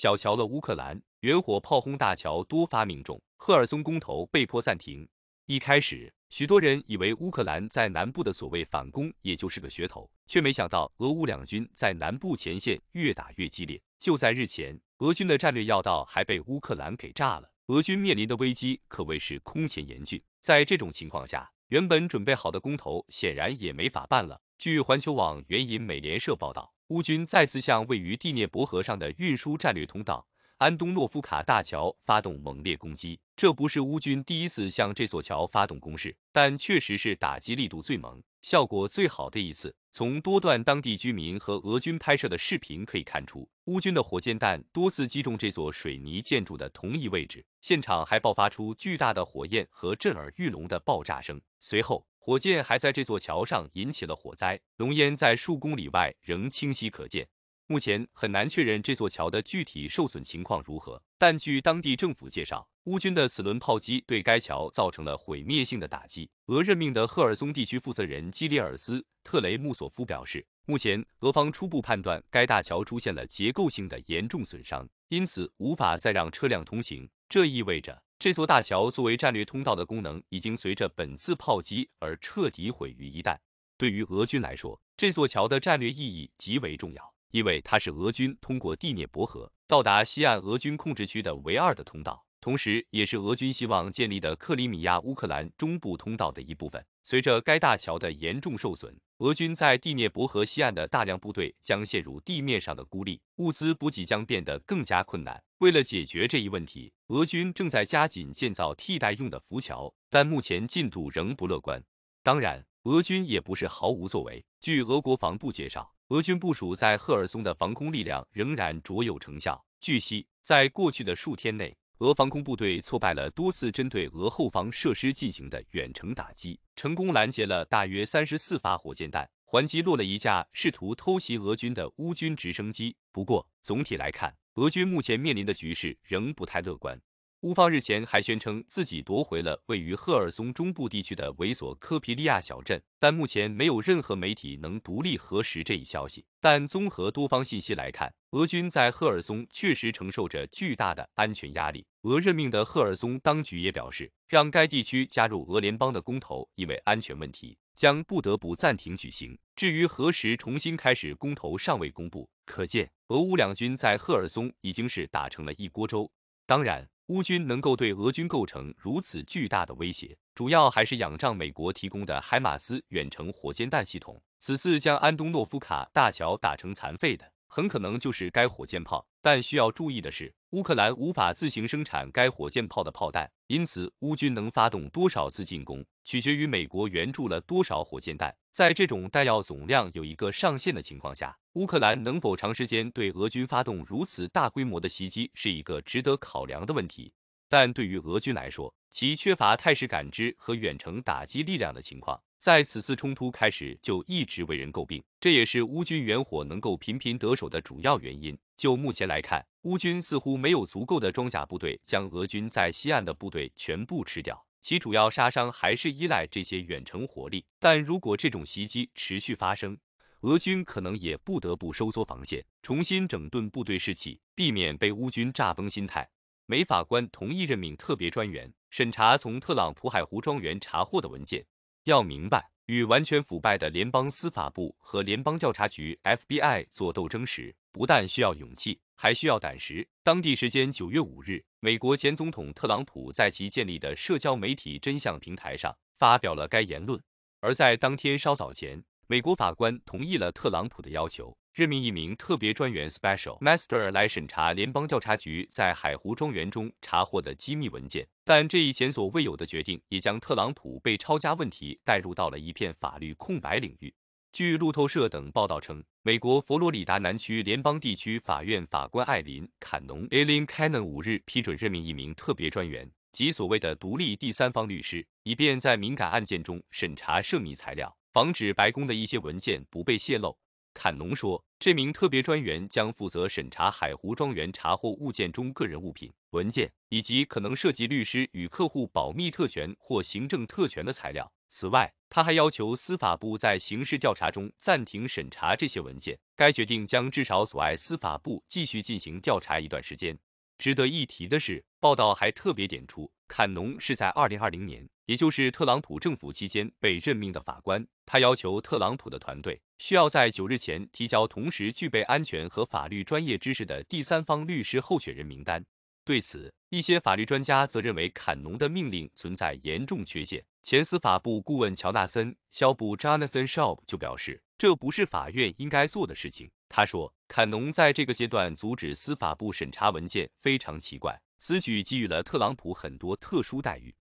小瞧了乌克兰，原火炮轰大桥多发命中，赫尔松公投被迫暂停。一开始，许多人以为乌克兰在南部的所谓反攻，也就是个噱头，却没想到俄乌两军在南部前线越打越激烈。就在日前，俄军的战略要道还被乌克兰给炸了，俄军面临的危机可谓是空前严峻。在这种情况下，原本准备好的公投显然也没法办了。据环球网援引美联社报道。乌军再次向位于第聂伯河上的运输战略通道安东诺夫卡大桥发动猛烈攻击。这不是乌军第一次向这座桥发动攻势，但确实是打击力度最猛、效果最好的一次。从多段当地居民和俄军拍摄的视频可以看出，乌军的火箭弹多次击中这座水泥建筑的同一位置，现场还爆发出巨大的火焰和震耳欲聋的爆炸声。随后，火箭还在这座桥上引起了火灾，浓烟在数公里外仍清晰可见。目前很难确认这座桥的具体受损情况如何，但据当地政府介绍，乌军的此轮炮击对该桥造成了毁灭性的打击。俄任命的赫尔松地区负责人基里尔·斯特雷穆索夫表示，目前俄方初步判断该大桥出现了结构性的严重损伤，因此无法再让车辆通行。这意味着。这座大桥作为战略通道的功能，已经随着本次炮击而彻底毁于一旦。对于俄军来说，这座桥的战略意义极为重要，因为它是俄军通过第聂伯河到达西岸俄军控制区的唯二的通道，同时也是俄军希望建立的克里米亚乌克兰中部通道的一部分。随着该大桥的严重受损，俄军在第聂伯河西岸的大量部队将陷入地面上的孤立，物资补给将变得更加困难。为了解决这一问题，俄军正在加紧建造替代用的浮桥，但目前进度仍不乐观。当然，俄军也不是毫无作为。据俄国防部介绍，俄军部署在赫尔松的防空力量仍然卓有成效。据悉，在过去的数天内，俄防空部队挫败了多次针对俄后方设施进行的远程打击，成功拦截了大约三十四发火箭弹，还击落了一架试图偷袭俄军的乌军直升机。不过，总体来看，俄军目前面临的局势仍不太乐观。乌方日前还宣称自己夺回了位于赫尔松中部地区的维索科皮利亚小镇，但目前没有任何媒体能独立核实这一消息。但综合多方信息来看，俄军在赫尔松确实承受着巨大的安全压力。俄任命的赫尔松当局也表示，让该地区加入俄联邦的公投因为安全问题将不得不暂停举行。至于何时重新开始公投，尚未公布。可见，俄乌两军在赫尔松已经是打成了一锅粥。当然。乌军能够对俄军构成如此巨大的威胁，主要还是仰仗美国提供的海马斯远程火箭弹系统。此次将安东诺夫卡大桥打成残废的。很可能就是该火箭炮，但需要注意的是，乌克兰无法自行生产该火箭炮的炮弹，因此乌军能发动多少次进攻，取决于美国援助了多少火箭弹。在这种弹药总量有一个上限的情况下，乌克兰能否长时间对俄军发动如此大规模的袭击，是一个值得考量的问题。但对于俄军来说，其缺乏态势感知和远程打击力量的情况。在此次冲突开始就一直为人诟病，这也是乌军远火能够频频得手的主要原因。就目前来看，乌军似乎没有足够的装甲部队将俄军在西岸的部队全部吃掉，其主要杀伤还是依赖这些远程火力。但如果这种袭击持续发生，俄军可能也不得不收缩防线，重新整顿部队士气，避免被乌军炸崩心态。美法官同意任命特别专员审查从特朗普海湖庄园查获的文件。要明白，与完全腐败的联邦司法部和联邦调查局 （FBI） 做斗争时，不但需要勇气，还需要胆识。当地时间九月五日，美国前总统特朗普在其建立的社交媒体真相平台上发表了该言论。而在当天稍早前，美国法官同意了特朗普的要求，任命一名特别专员 （Special Master） 来审查联邦调查局在海湖庄园中查获的机密文件。但这一前所未有的决定，也将特朗普被抄家问题带入到了一片法律空白领域。据路透社等报道称，美国佛罗里达南区联邦地区法院法官艾琳·坎农 a l i n Cannon） 五日批准任命一名特别专员，即所谓的独立第三方律师，以便在敏感案件中审查涉密材料。防止白宫的一些文件不被泄露，坎农说，这名特别专员将负责审查海湖庄园查获物件中个人物品、文件，以及可能涉及律师与客户保密特权或行政特权的材料。此外，他还要求司法部在刑事调查中暂停审查这些文件。该决定将至少阻碍司法部继续进行调查一段时间。值得一提的是，报道还特别点出，坎农是在2020年，也就是特朗普政府期间被任命的法官。他要求特朗普的团队需要在九日前提交同时具备安全和法律专业知识的第三方律师候选人名单。对此，一些法律专家则认为，坎农的命令存在严重缺陷。前司法部顾问乔纳森·肖布 （Jonathan s h o p 就表示，这不是法院应该做的事情。他说，坎农在这个阶段阻止司法部审查文件非常奇怪，此举给予了特朗普很多特殊待遇。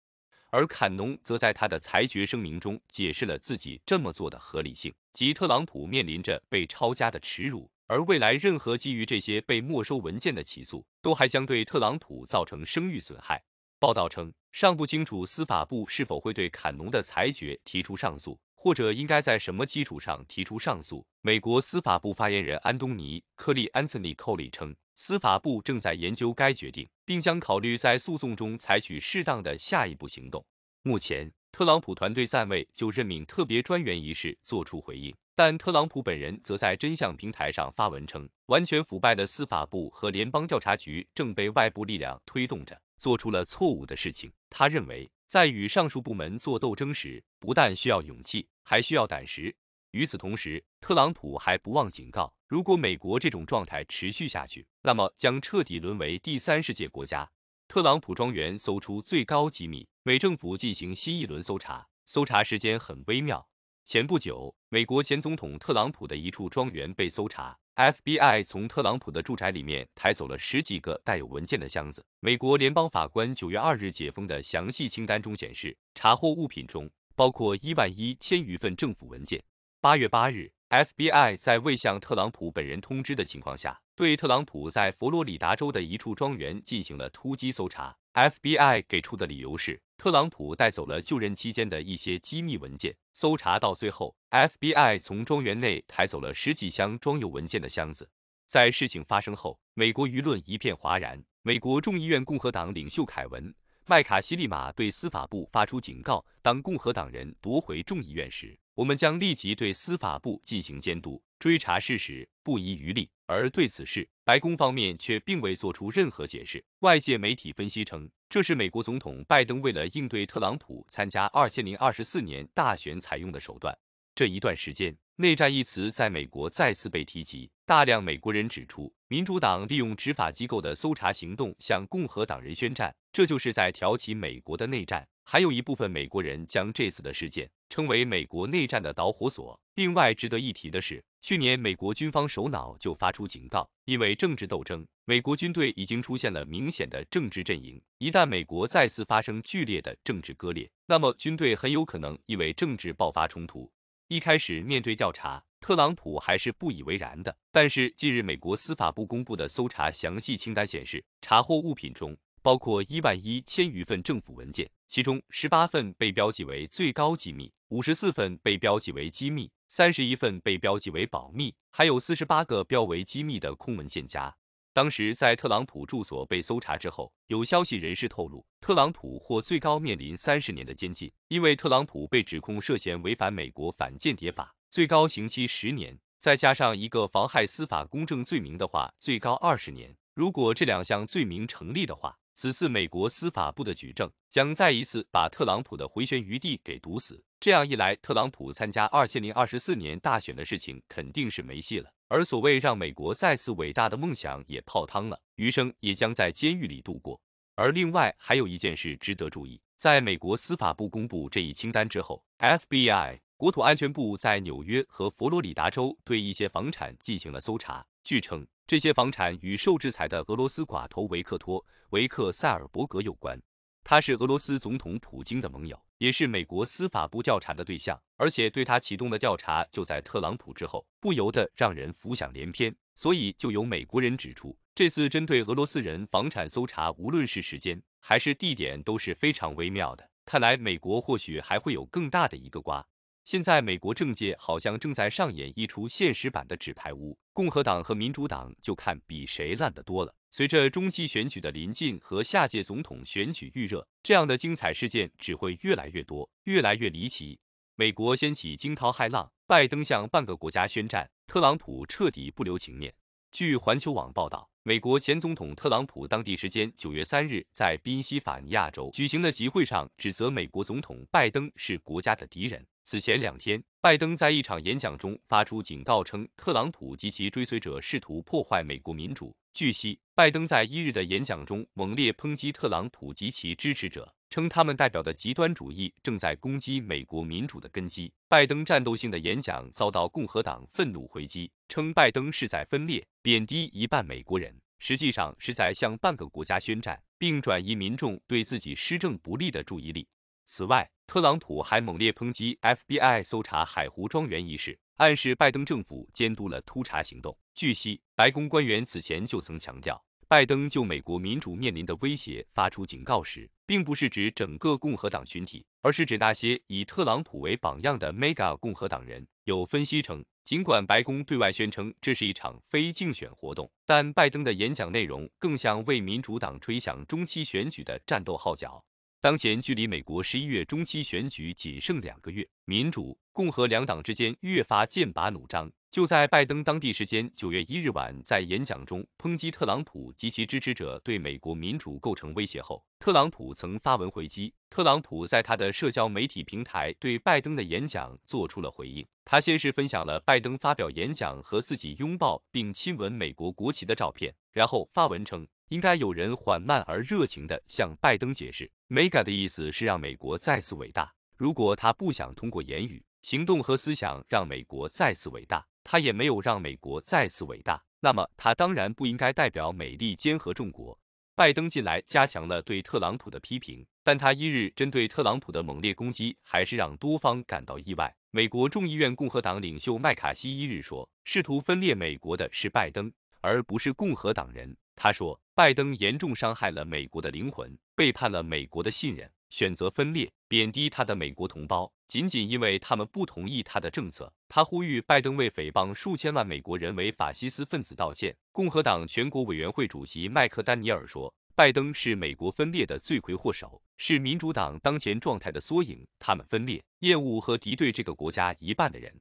而坎农则在他的裁决声明中解释了自己这么做的合理性，即特朗普面临着被抄家的耻辱，而未来任何基于这些被没收文件的起诉都还将对特朗普造成声誉损害。报道称，尚不清楚司法部是否会对坎农的裁决提出上诉。或者应该在什么基础上提出上诉？美国司法部发言人安东尼·科利 （Anthony Coley） 称，司法部正在研究该决定，并将考虑在诉讼中采取适当的下一步行动。目前，特朗普团队暂未就任命特别专员一事作出回应，但特朗普本人则在真相平台上发文称，完全腐败的司法部和联邦调查局正被外部力量推动着，做出了错误的事情。他认为。在与上述部门做斗争时，不但需要勇气，还需要胆识。与此同时，特朗普还不忘警告：如果美国这种状态持续下去，那么将彻底沦为第三世界国家。特朗普庄园搜出最高机密，美政府进行新一轮搜查。搜查时间很微妙。前不久，美国前总统特朗普的一处庄园被搜查。FBI 从特朗普的住宅里面抬走了十几个带有文件的箱子。美国联邦法官九月二日解封的详细清单中显示，查获物品中包括一万一千余份政府文件。八月八日，FBI 在未向特朗普本人通知的情况下，对特朗普在佛罗里达州的一处庄园进行了突击搜查。FBI 给出的理由是。特朗普带走了就任期间的一些机密文件，搜查到最后，FBI 从庄园内抬走了十几箱装有文件的箱子。在事情发生后，美国舆论一片哗然。美国众议院共和党领袖凯文·麦卡锡立马对司法部发出警告：当共和党人夺回众议院时，我们将立即对司法部进行监督，追查事实，不遗余力。而对此事，白宫方面却并未做出任何解释。外界媒体分析称，这是美国总统拜登为了应对特朗普参加二千零二十四年大选采用的手段。这一段时间。内战一词在美国再次被提及，大量美国人指出，民主党利用执法机构的搜查行动向共和党人宣战，这就是在挑起美国的内战。还有一部分美国人将这次的事件称为美国内战的导火索。另外值得一提的是，去年美国军方首脑就发出警告，因为政治斗争，美国军队已经出现了明显的政治阵营。一旦美国再次发生剧烈的政治割裂，那么军队很有可能因为政治爆发冲突。一开始面对调查，特朗普还是不以为然的。但是近日，美国司法部公布的搜查详细清单显示，查获物品中包括一万一千余份政府文件，其中十八份被标记为最高机密，五十四份被标记为机密，三十一份被标记为保密，还有四十八个标为机密的空文件夹。当时在特朗普住所被搜查之后，有消息人士透露，特朗普或最高面临三十年的监禁，因为特朗普被指控涉嫌违反美国反间谍法，最高刑期十年，再加上一个妨害司法公正罪名的话，最高二十年。如果这两项罪名成立的话，此次美国司法部的举证将再一次把特朗普的回旋余地给堵死。这样一来，特朗普参加二千零二十四年大选的事情肯定是没戏了。而所谓让美国再次伟大的梦想也泡汤了，余生也将在监狱里度过。而另外还有一件事值得注意，在美国司法部公布这一清单之后，FBI 国土安全部在纽约和佛罗里达州对一些房产进行了搜查，据称这些房产与受制裁的俄罗斯寡头维克托·维克塞尔伯格有关，他是俄罗斯总统普京的盟友。也是美国司法部调查的对象，而且对他启动的调查就在特朗普之后，不由得让人浮想联翩。所以就有美国人指出，这次针对俄罗斯人房产搜查，无论是时间还是地点都是非常微妙的。看来美国或许还会有更大的一个瓜。现在美国政界好像正在上演一出现实版的纸牌屋，共和党和民主党就看比谁烂得多了。随着中期选举的临近和下届总统选举预热，这样的精彩事件只会越来越多，越来越离奇。美国掀起惊涛骇浪，拜登向半个国家宣战，特朗普彻底不留情面。据环球网报道。美国前总统特朗普当地时间9月3日在宾夕法尼亚州举行的集会上指责美国总统拜登是国家的敌人。此前两天。拜登在一场演讲中发出警告，称特朗普及其追随者试图破坏美国民主。据悉，拜登在一日的演讲中猛烈抨击特朗普及其支持者，称他们代表的极端主义正在攻击美国民主的根基。拜登战斗性的演讲遭到共和党愤怒回击，称拜登是在分裂、贬低一半美国人，实际上是在向半个国家宣战，并转移民众对自己施政不利的注意力。此外，特朗普还猛烈抨击 FBI 搜查海湖庄园一事，暗示拜登政府监督了突查行动。据悉，白宫官员此前就曾强调，拜登就美国民主面临的威胁发出警告时，并不是指整个共和党群体，而是指那些以特朗普为榜样的 mega 共和党人。有分析称，尽管白宫对外宣称这是一场非竞选活动，但拜登的演讲内容更像为民主党吹响中期选举的战斗号角。当前距离美国十一月中期选举仅剩两个月，民主、共和两党之间越发剑拔弩张。就在拜登当地时间九月一日晚在演讲中抨击特朗普及其支持者对美国民主构成威胁后，特朗普曾发文回击。特朗普在他的社交媒体平台对拜登的演讲做出了回应。他先是分享了拜登发表演讲和自己拥抱并亲吻美国国旗的照片，然后发文称。应该有人缓慢而热情地向拜登解释，梅格的意思是让美国再次伟大。如果他不想通过言语、行动和思想让美国再次伟大，他也没有让美国再次伟大。那么他当然不应该代表美利坚合众国。拜登近来加强了对特朗普的批评，但他一日针对特朗普的猛烈攻击，还是让多方感到意外。美国众议院共和党领袖麦卡锡一日说：“试图分裂美国的是拜登，而不是共和党人。”他说，拜登严重伤害了美国的灵魂，背叛了美国的信任，选择分裂，贬低他的美国同胞，仅仅因为他们不同意他的政策。他呼吁拜登为诽谤数千万美国人为法西斯分子道歉。共和党全国委员会主席麦克丹尼尔说，拜登是美国分裂的罪魁祸首，是民主党当前状态的缩影。他们分裂、厌恶和敌对这个国家一半的人。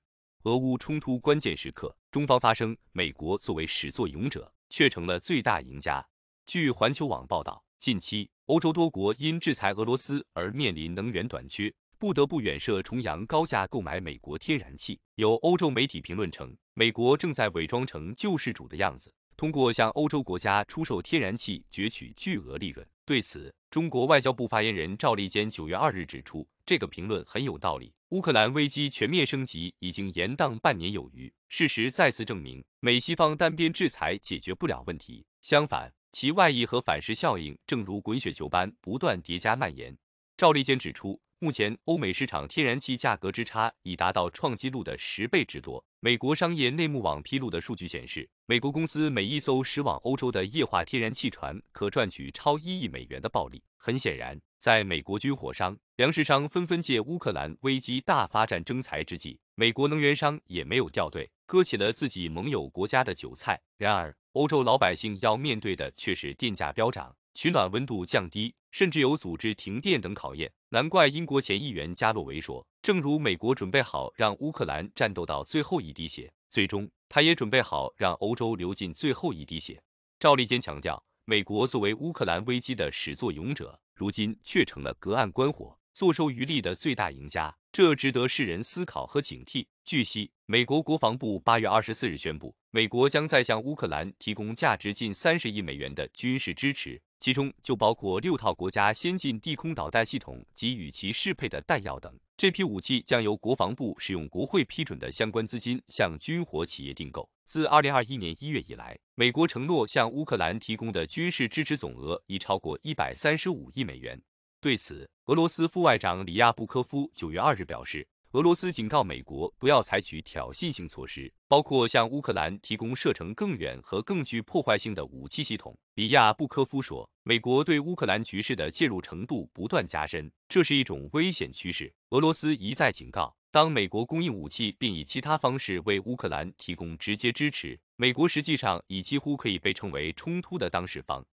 俄乌冲突关键时刻，中方发声，美国作为始作俑者。却成了最大赢家。据环球网报道，近期欧洲多国因制裁俄罗斯而面临能源短缺，不得不远涉重洋高价购买美国天然气。有欧洲媒体评论称，美国正在伪装成救世主的样子。通过向欧洲国家出售天然气攫取巨额利润，对此，中国外交部发言人赵立坚九月二日指出，这个评论很有道理。乌克兰危机全面升级已经延宕半年有余，事实再次证明，美西方单边制裁解决不了问题，相反，其外溢和反噬效应正如滚雪球般不断叠加蔓延。赵立坚指出。目前，欧美市场天然气价格之差已达到创纪录的十倍之多。美国商业内幕网披露的数据显示，美国公司每一艘驶往欧洲的液化天然气船可赚取超一亿美元的暴利。很显然，在美国军火商、粮食商纷纷借乌克兰危机大发战争财之际，美国能源商也没有掉队，割起了自己盟友国家的韭菜。然而，欧洲老百姓要面对的却是电价飙涨。取暖温度降低，甚至有组织停电等考验，难怪英国前议员加洛维说，正如美国准备好让乌克兰战斗到最后一滴血，最终他也准备好让欧洲流尽最后一滴血。赵立坚强调，美国作为乌克兰危机的始作俑者，如今却成了隔岸观火、坐收渔利的最大赢家，这值得世人思考和警惕。据悉，美国国防部八月二十四日宣布，美国将再向乌克兰提供价值近三十亿美元的军事支持。其中就包括六套国家先进地空导弹系统及与其适配的弹药等。这批武器将由国防部使用国会批准的相关资金向军火企业订购。自二零二一年一月以来，美国承诺向乌克兰提供的军事支持总额已超过一百三十五亿美元。对此，俄罗斯副外长里亚布科夫九月二日表示。俄罗斯警告美国不要采取挑衅性措施，包括向乌克兰提供射程更远和更具破坏性的武器系统。比亚布科夫说，美国对乌克兰局势的介入程度不断加深，这是一种危险趋势。俄罗斯一再警告，当美国供应武器并以其他方式为乌克兰提供直接支持，美国实际上已几乎可以被称为冲突的当事方。